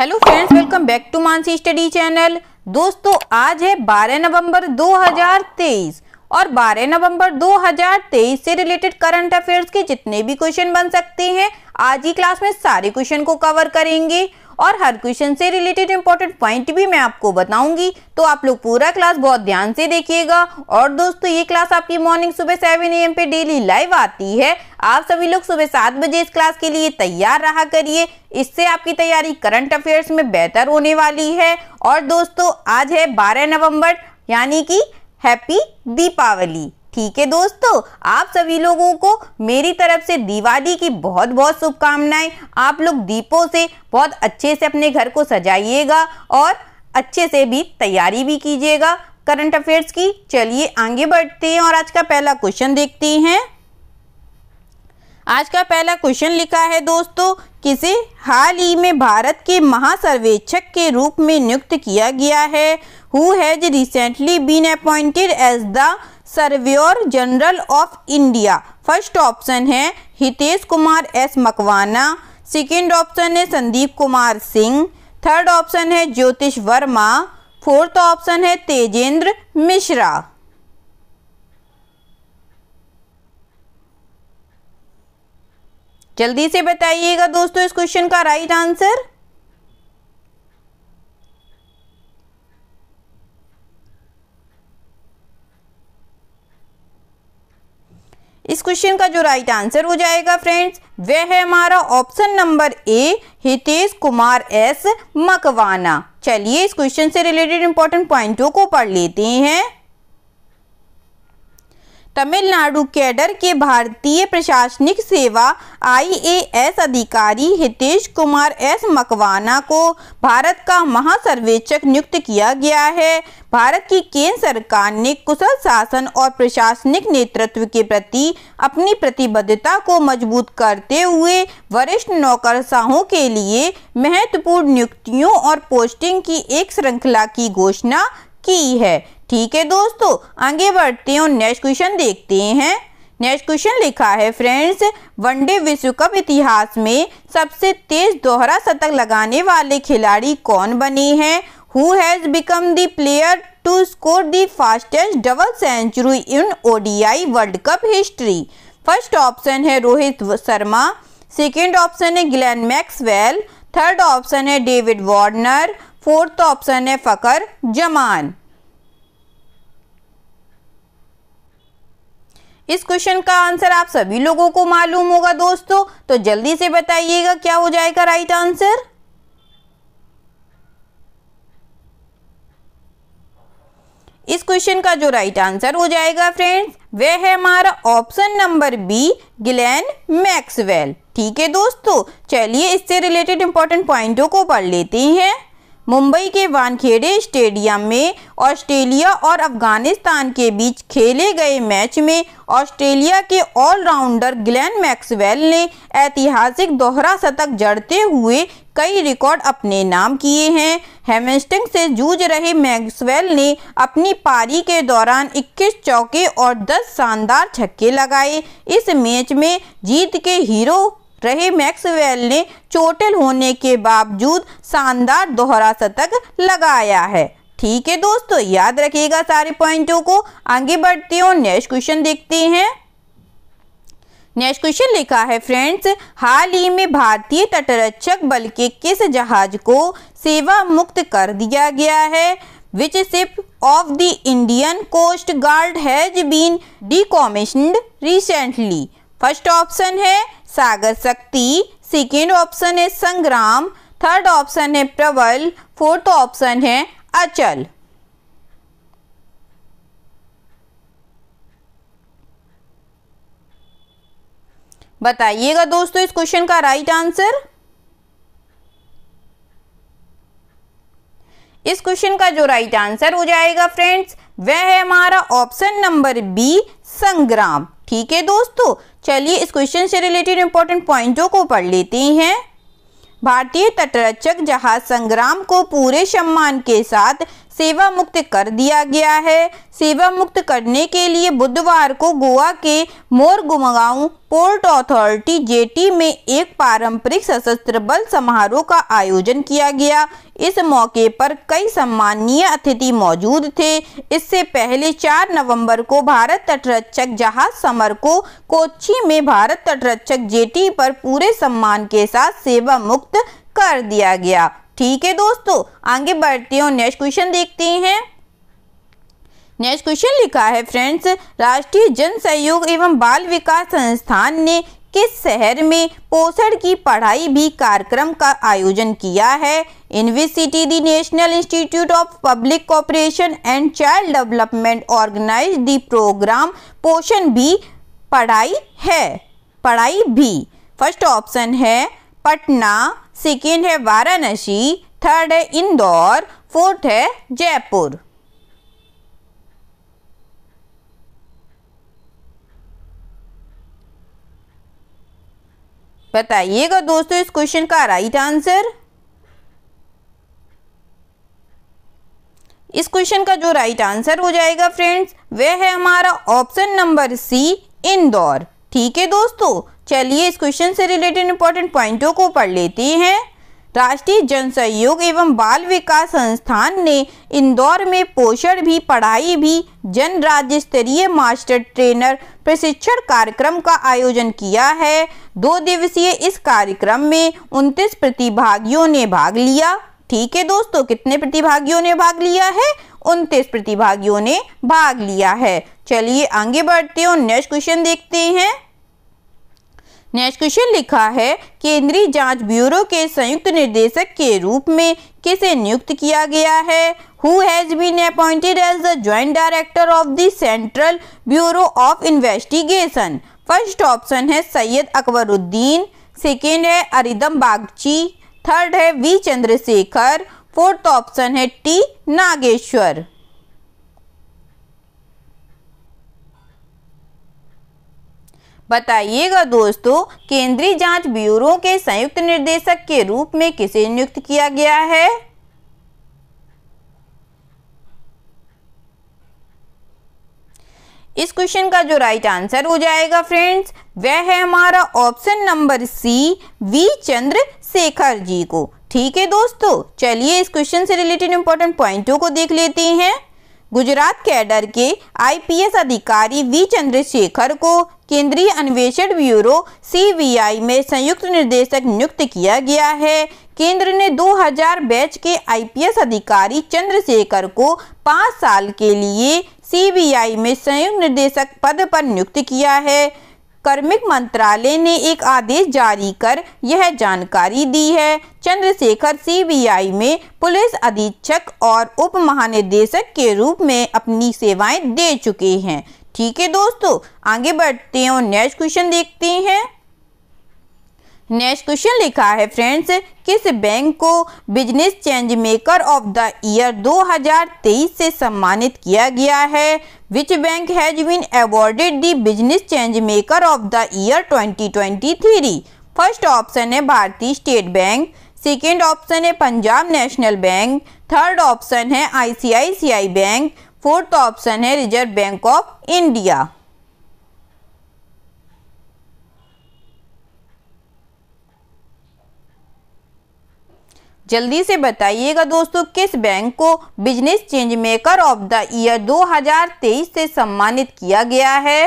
hello friends welcome back to Mansi study channel दोस्तों आज है 12 नवंबर 2023 और 12 नवंबर 2023 से रिलेटेड करंट अफेयर्स के जितने भी क्वेश्चन बन सकते हैं आज ही क्लास में सारे क्वेश्चन को कवर करेंगे और हर क्वेश्चन से रिलेटेड इंपॉर्टेंट पॉइंट भी मैं आपको बताऊंगी तो आप लोग पूरा क्लास बहुत ध्यान से देखिएगा और दोस्तों ये क्लास आपकी मॉर्निंग सुबह सेवन ए पे डेली लाइव आती है आप सभी लोग सुबह सात बजे इस क्लास के लिए तैयार रहा करिए इससे आपकी तैयारी करंट अफेयर्स में बेहतर होने वाली है और दोस्तों आज है बारह नवम्बर यानी कि हैप्पी दीपावली ठीक है दोस्तों आप सभी लोगों को मेरी तरफ से दिवाली की बहुत बहुत शुभकामनाएं आप लोग दीपों से बहुत अच्छे से अपने घर को सजाइएगा और अच्छे से भी तैयारी भी कीजिएगा करंट अफेयर्स की चलिए आगे बढ़ते हैं और आज का पहला क्वेश्चन देखते हैं आज का पहला क्वेश्चन लिखा है दोस्तों किसे हाल ही में भारत के महासर्वेक्षक के रूप में नियुक्त किया गया है who has recently been appointed as the Surveyor General of India first option है Hitesh Kumar S Makwana second option है संदीप कुमार सिंह थर्ड ऑप्शन है ज्योतिष वर्मा फोर्थ ऑप्शन है तेजेंद्र मिश्रा जल्दी से बताइएगा दोस्तों इस क्वेश्चन का राइट आंसर इस क्वेश्चन का जो राइट आंसर हो जाएगा फ्रेंड्स वह है हमारा option number A Hitesh Kumar S Makwana चलिए इस क्वेश्चन से रिलेटेड इंपॉर्टेंट पॉइंटों को पढ़ लेते हैं तमिलनाडु कैडर के भारतीय प्रशासनिक सेवा आईएएस अधिकारी हितेश कुमार एस मकवाना को भारत का महासर्वेक्षक नियुक्त किया गया है भारत की केंद्र सरकार ने कुशल शासन और प्रशासनिक नेतृत्व के प्रति अपनी प्रतिबद्धता को मजबूत करते हुए वरिष्ठ नौकरशाहों के लिए महत्वपूर्ण नियुक्तियों और पोस्टिंग की एक श्रृंखला की घोषणा की है ठीक है दोस्तों आगे बढ़ते हैं और नेक्स्ट क्वेश्चन देखते हैं नेक्स्ट क्वेश्चन लिखा है फ्रेंड्स वनडे विश्व कप इतिहास में सबसे तेज दोहरा शतक लगाने वाले खिलाड़ी कौन बने हैं who has become the player to score the fastest double century in ODI World Cup history first option है रोहित शर्मा सेकेंड ऑप्शन है ग्लैन मैक्सवेल थर्ड ऑप्शन है डेविड वार्नर फोर्थ ऑप्शन है फ़कर जमान इस क्वेश्चन का आंसर आप सभी लोगों को मालूम होगा दोस्तों तो जल्दी से बताइएगा क्या हो जाएगा राइट आंसर इस क्वेश्चन का जो राइट आंसर हो जाएगा फ्रेंड्स वह है हमारा option number B Glenn Maxwell ठीक है दोस्तों चलिए इससे रिलेटेड इंपॉर्टेंट पॉइंटों को पढ़ लेते हैं मुंबई के वानखेड़े स्टेडियम में ऑस्ट्रेलिया और अफगानिस्तान के बीच खेले गए मैच में ऑस्ट्रेलिया के ऑलराउंडर ग्लेन मैक्सवेल ने ऐतिहासिक दोहरा शतक जड़ते हुए कई रिकॉर्ड अपने नाम किए हैं हेमस्टिंग से जूझ रहे मैक्सवेल ने अपनी पारी के दौरान 21 चौके और 10 शानदार छक्के लगाए इस मैच में जीत के हीरो रहे मैक्सवेल ने चोटिल होने के बावजूद शानदार दोहरा शतक लगाया है ठीक है दोस्तों याद रखिएगा सारे पॉइंटों को आगे बढ़ते हो नेक्स्ट क्वेश्चन देखते हैं नेक्स्ट क्वेश्चन लिखा है फ्रेंड्स हाल ही में भारतीय तटरक्षक बल के किस जहाज को सेवा मुक्त कर दिया गया है which ship of the Indian Coast Guard has been decommission recently first option है सागर शक्ति सेकेंड ऑप्शन है संग्राम थर्ड ऑप्शन है प्रबल फोर्थ ऑप्शन है अचल बताइएगा दोस्तों इस क्वेश्चन का राइट आंसर इस क्वेश्चन का जो राइट आंसर हो जाएगा फ्रेंड्स वह है हमारा ऑप्शन नंबर बी संग्राम ठीक है दोस्तों चलिए इस क्वेश्चन से रिलेटेड इंपॉर्टेंट पॉइंटों को पढ़ लेते हैं भारतीय तटरक्षक जहाज संग्राम को पूरे सम्मान के साथ सेवा मुक्त कर दिया गया है सेवा मुक्त करने के लिए बुधवार को गोवा के मोरगुमगांव पोर्ट अथॉरिटी जेटी में एक पारंपरिक सशस्त्र बल समारोह का आयोजन किया गया इस मौके पर कई सम्मानीय अतिथि मौजूद थे इससे पहले 4 नवंबर को भारत तटरक्षक जहाज समर को कोच्चि में भारत तटरक्षक जेटी पर पूरे सम्मान के साथ सेवा मुक्त कर दिया गया ठीक है दोस्तों आगे बढ़ते हैं और नेक्स्ट क्वेश्चन देखते हैं नेक्स्ट क्वेश्चन लिखा है फ्रेंड्स राष्ट्रीय जन सहयोग एवं बाल विकास संस्थान ने किस शहर में पोषण की पढ़ाई भी कार्यक्रम का आयोजन किया है in which city the National Institute of Public Cooperation and Child Development organize the program Poshan Bhi पढ़ाई है पढ़ाई भी फर्स्ट ऑप्शन है पटना सेकेंड है वाराणसी थर्ड है इंदौर फोर्थ है जयपुर बताइएगा दोस्तों इस क्वेश्चन का राइट आंसर इस क्वेश्चन का जो राइट आंसर हो जाएगा फ्रेंड्स वह है हमारा ऑप्शन नंबर सी इंदौर ठीक है दोस्तों चलिए इस क्वेश्चन से रिलेटेड इंपॉर्टेंट पॉइंटों को पढ़ लेते हैं राष्ट्रीय जन सहयोग एवं बाल विकास संस्थान ने इंदौर में पोषण भी पढ़ाई भी जन राज्य स्तरीय मास्टर ट्रेनर प्रशिक्षण कार्यक्रम का आयोजन किया है दो दिवसीय इस कार्यक्रम में उनतीस प्रतिभागियों ने भाग लिया ठीक है दोस्तों कितने प्रतिभागियों ने भाग लिया है उनतीस प्रतिभागियों ने भाग लिया है चलिए आगे बढ़ते हैं और नेक्स्ट क्वेश्चन देखते हैं नेक्स्ट क्वेश्चन लिखा है केंद्रीय जांच ब्यूरो के संयुक्त निर्देशक के रूप में किसे नियुक्त किया गया है who has been appointed as the joint director of the Central Bureau of Investigation first option है सैयद अकबरुद्दीन सेकेंड है अरिदम बागची थर्ड है वी चंद्रशेखर फोर्थ ऑप्शन है टी नागेश्वर बताइएगा दोस्तों केंद्रीय जांच ब्यूरो के संयुक्त निर्देशक के रूप में किसे नियुक्त किया गया है इस क्वेश्चन का जो राइट आंसर हो जाएगा फ्रेंड्स वह है हमारा option number C V Chandra Shekhar ji को ठीक है दोस्तों चलिए इस क्वेश्चन से रिलेटेड इंपॉर्टेंट पॉइंटों को देख लेते हैं गुजरात कैडर के आईपीएस अधिकारी वी चंद्रशेखर को केंद्रीय अन्वेषण ब्यूरो सीबीआई में संयुक्त निर्देशक नियुक्त किया गया है केंद्र ने 2000 बैच के आईपीएस अधिकारी चंद्रशेखर को पाँच साल के लिए सीबीआई में संयुक्त निर्देशक पद पर नियुक्त किया है कार्मिक मंत्रालय ने एक आदेश जारी कर यह जानकारी दी है चंद्रशेखर सीबीआई में पुलिस अधीक्षक और उप महानिदेशक के रूप में अपनी सेवाएं दे चुके हैं ठीक है दोस्तों आगे बढ़ते हैं और नेक्स्ट क्वेश्चन देखते हैं नेक्स्ट क्वेश्चन लिखा है फ्रेंड्स किस बैंक को business change maker of the year 2023 से सम्मानित किया गया है which bank has been awarded the business change maker of the year 2023 first option है Bharatiya State Bank second option है Punjab National Bank third option है आईसीआईसीआई बैंक फोर्थ ऑप्शन है Reserve Bank of India जल्दी से बताइएगा दोस्तों किस बैंक को business change maker of the year 2023 से सम्मानित किया गया है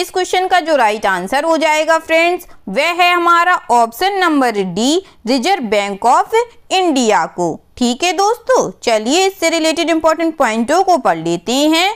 इस क्वेश्चन का जो राइट आंसर हो जाएगा फ्रेंड्स वह है हमारा option number D Reserve Bank of India को ठीक है दोस्तों चलिए इससे रिलेटेड इंपॉर्टेंट पॉइंटों को पढ़ लेते हैं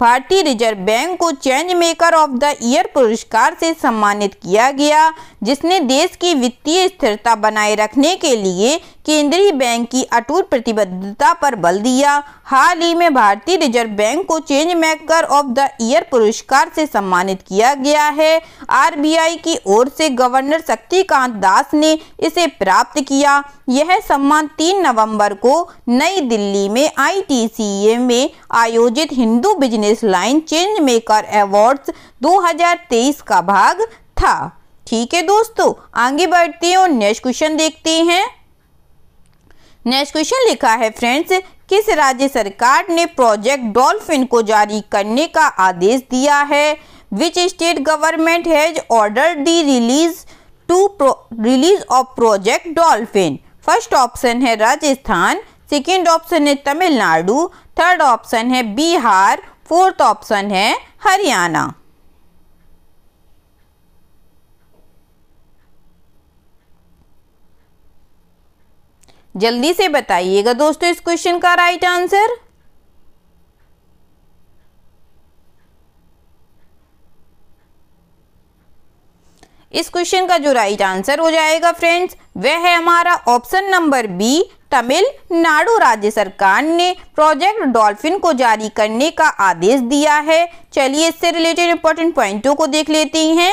भारतीय रिजर्व बैंक को change maker of the year पुरस्कार से सम्मानित किया गया जिसने देश की वित्तीय स्थिरता बनाए रखने के लिए केंद्रीय बैंक की अटूट प्रतिबद्धता पर बल दिया हाल ही में भारतीय रिजर्व बैंक को change maker of the year पुरस्कार से सम्मानित किया गया है आरबीआई की ओर से गवर्नर शक्तिकांत दास ने इसे प्राप्त किया यह सम्मान 3 नवंबर को नई दिल्ली में आई में आयोजित Hindu business business line change maker awards 2023 का भाग था ठीक है दोस्तों आगे बढ़ते हैं और नेक्स्ट क्वेश्चन देखते हैं नेक्स्ट क्वेश्चन लिखा है फ्रेंड्स किस राज्य सरकार ने प्रोजेक्ट डॉल्फिन को जारी करने का आदेश दिया है which state government has order the release to release of Project Dolphin first option है राजस्थान सेकेंड ऑप्शन है तमिलनाडु थर्ड ऑप्शन है बिहार फोर्थ ऑप्शन है हरियाणा जल्दी से बताइएगा दोस्तों इस क्वेश्चन का राइट आंसर इस क्वेश्चन का जो राइट आंसर हो जाएगा फ्रेंड्स वह है हमारा ऑप्शन नंबर बी तमिलनाडु राज्य सरकार ने प्रोजेक्ट डॉल्फिन को जारी करने का आदेश दिया है चलिए इससे रिलेटेड इम्पोर्टेंट पॉइंटों को देख लेते हैं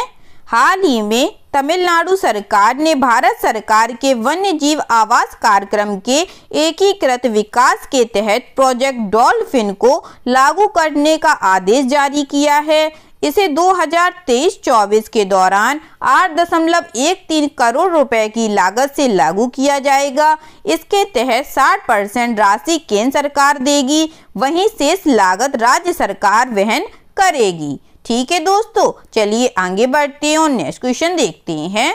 हाल ही में तमिलनाडु सरकार ने भारत सरकार के वन्य जीव आवास कार्यक्रम के एकीकृत विकास के तहत प्रोजेक्ट डॉल्फिन को लागू करने का आदेश जारी किया है इसे 2023-24 के दौरान 8.13 करोड़ रुपए की लागत से लागू किया जाएगा इसके तहत 60 परसेंट राशि केंद्र सरकार देगी वहीं शेष लागत राज्य सरकार वहन करेगी ठीक है दोस्तों चलिए आगे बढ़ते हैं और नेक्स्ट क्वेश्चन देखते हैं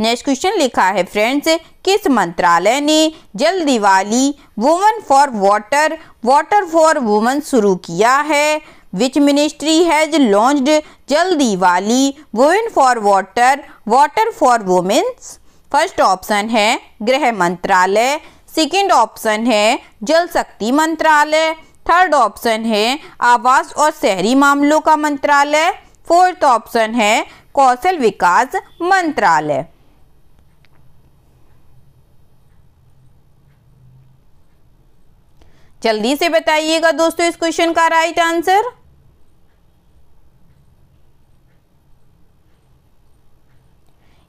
नेक्स्ट क्वेश्चन लिखा है फ्रेंड्स किस मंत्रालय ने Jal Diwali woman for water water for woman शुरू किया है विच मिनिस्ट्री हैज launched जल्दी वाली women for water water for womens first option है गृह मंत्रालय सेकेंड ऑप्शन है जल शक्ति मंत्रालय थर्ड ऑप्शन है आवास और शहरी मामलों का मंत्रालय फोर्थ ऑप्शन है कौशल विकास मंत्रालय जल्दी से बताइएगा दोस्तों इस क्वेश्चन का राइट आंसर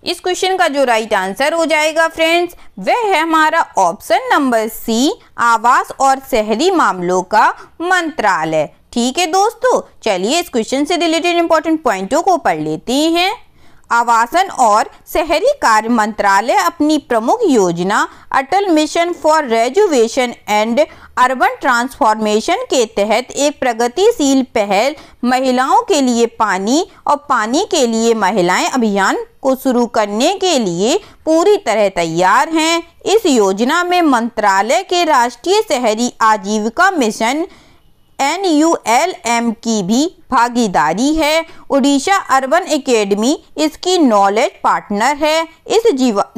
इस क्वेश्चन का जो राइट आंसर हो जाएगा फ्रेंड्स वह है हमारा ऑप्शन नंबर सी आवास और शहरी मामलों का मंत्रालय ठीक है दोस्तों चलिए इस क्वेश्चन से रिलेटेड इंपॉर्टेंट पॉइंटों को पढ़ लेते हैं आवासन और शहरी कार्य मंत्रालय अपनी प्रमुख योजना Atal Mission for Rejuvenation and Urban Transformation के तहत एक प्रगतिशील पहल महिलाओं के लिए पानी और पानी के लिए महिलाएं अभियान को शुरू करने के लिए पूरी तरह तैयार हैं इस योजना में मंत्रालय के राष्ट्रीय शहरी आजीविका mission N U L M की भी भागीदारी है उड़ीसा अर्बन एकेडमी इसकी नॉलेज पार्टनर है इस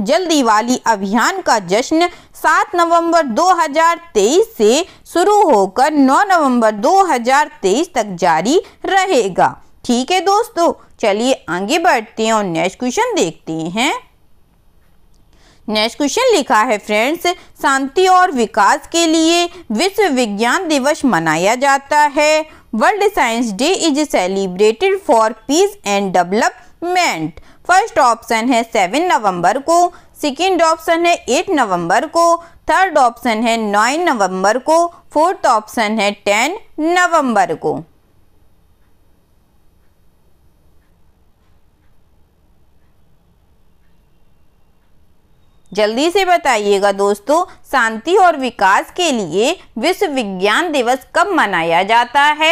जल दिवाली अभियान का जश्न 7 नवंबर 2023 से शुरू होकर 9 नवंबर 2023 तक जारी रहेगा ठीक है दोस्तों चलिए आगे बढ़ते हैं और नेक्स्ट क्वेश्चन देखते हैं नेक्स्ट क्वेश्चन लिखा है फ्रेंड्स शांति और विकास के लिए विश्व विज्ञान दिवस मनाया जाता है World Science Day is celebrated for peace and development first option है सेवन नवंबर को सेकेंड ऑप्शन है एट नवंबर को थर्ड ऑप्शन है नाइन नवंबर को फोर्थ ऑप्शन है टेन नवंबर को जल्दी से बताइएगा दोस्तों शांति और विकास के लिए विश्व विज्ञान दिवस कब मनाया जाता है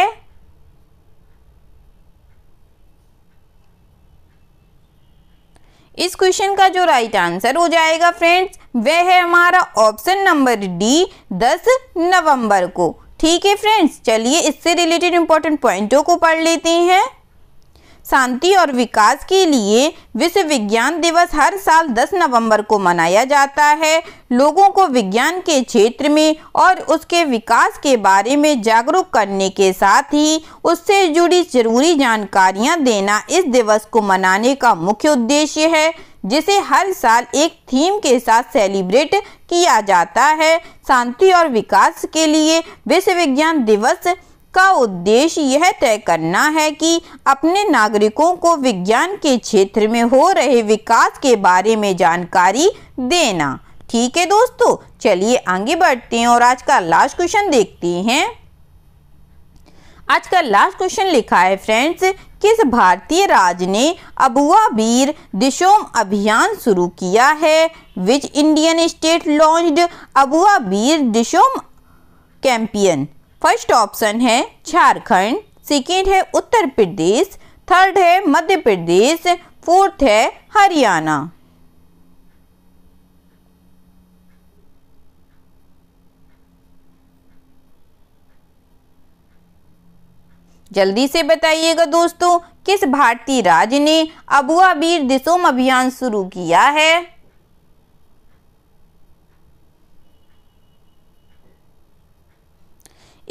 इस क्वेश्चन का जो राइट आंसर हो जाएगा फ्रेंड्स वह है हमारा ऑप्शन नंबर डी 10 नवंबर को ठीक है फ्रेंड्स चलिए इससे रिलेटेड इंपॉर्टेंट पॉइंटों को पढ़ लेते हैं शांति और विकास के लिए विश्व विज्ञान दिवस हर साल 10 नवंबर को मनाया जाता है लोगों को विज्ञान के क्षेत्र में और उसके विकास के बारे में जागरूक करने के साथ ही उससे जुड़ी जरूरी जानकारियां देना इस दिवस को मनाने का मुख्य उद्देश्य है जिसे हर साल एक थीम के साथ सेलिब्रेट किया जाता है शांति और विकास के लिए विश्व विज्ञान दिवस का उद्देश्य यह तय करना है कि अपने नागरिकों को विज्ञान के क्षेत्र में हो रहे विकास के बारे में जानकारी देना ठीक है दोस्तों चलिए आगे बढ़ते हैं और आज का लास्ट क्वेश्चन देखते हैं आज का लास्ट क्वेश्चन लिखा है फ्रेंड्स किस भारतीय राज्य ने अबुआ बीर दिशोम अभियान शुरू किया है which Indian state launched Abua Bir Dishom campaign first option है झारखंड सेकेंड है उत्तर प्रदेश थर्ड है मध्य प्रदेश फोर्थ है हरियाणा जल्दी से बताइएगा दोस्तों किस भारतीय राज्य ने अबुआबीर दिसोम अभियान शुरू किया है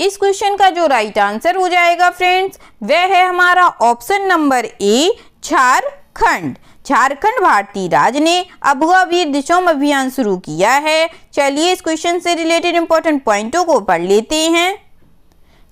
इस क्वेश्चन का जो राइट आंसर हो जाएगा फ्रेंड्स वह है हमारा option number A Jharkhand Jharkhand भारतीय राज्य ने अभुआ वीर दिशोम अभियान शुरू किया है चलिए इस क्वेश्चन से रिलेटेड इंपॉर्टेंट पॉइंटों को पढ़ लेते हैं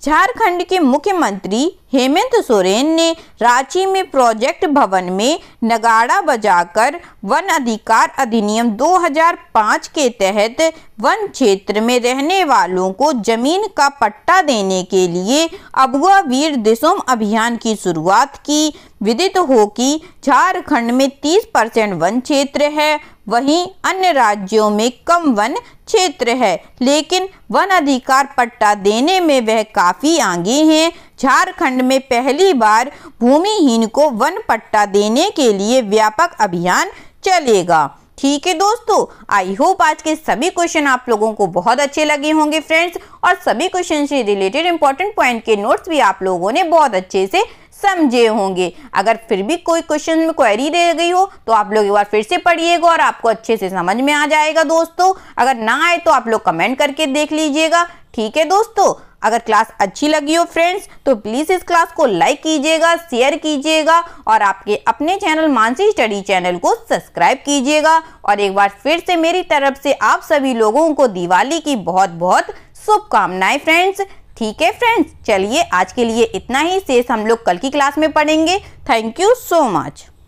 झारखंड के मुख्यमंत्री हेमंत सोरेन ने रांची में प्रोजेक्ट भवन में नगाड़ा बजाकर वन अधिकार अधिनियम 2005 के तहत वन क्षेत्र में रहने वालों को जमीन का पट्टा देने के लिए अबुआ वीर दिसोम अभियान की शुरुआत की विदित हो कि झारखंड में 30 परसेंट वन क्षेत्र है वहीं अन्य राज्यों में कम वन क्षेत्र है लेकिन वन अधिकार पट्टा देने में वह काफ़ी आगे हैं झारखंड में पहली बार भूमिहीन को वन पट्टा देने के लिए व्यापक अभियान चलेगा ठीक है दोस्तों आई होप आज के सभी क्वेश्चन आप लोगों को बहुत अच्छे लगे होंगे फ्रेंड्स और सभी क्वेश्चन से रिलेटेड इंपॉर्टेंट पॉइंट के नोट्स भी आप लोगों ने बहुत अच्छे से समझे होंगे अगर फिर भी कोई क्वेश्चन में क्वेरी रह गई हो तो आप लोग एक बार फिर से पढ़िएगा और आपको अच्छे से समझ में आ जाएगा दोस्तों अगर ना आए तो आप लोग कमेंट करके देख लीजिएगा ठीक है दोस्तों अगर क्लास अच्छी लगी हो फ्रेंड्स तो प्लीज़ इस क्लास को लाइक कीजिएगा शेयर कीजिएगा और आपके अपने चैनल मानसी स्टडी चैनल को सब्सक्राइब कीजिएगा और एक बार फिर से मेरी तरफ से आप सभी लोगों को दिवाली की बहुत बहुत शुभकामनाएं फ्रेंड्स ठीक है फ्रेंड्स चलिए आज के लिए इतना ही शेष हम लोग कल की क्लास में पढ़ेंगे थैंक यू सो मच